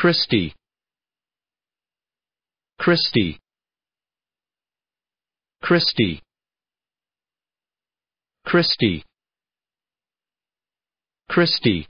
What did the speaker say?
Christie Christie Christie Christie Christie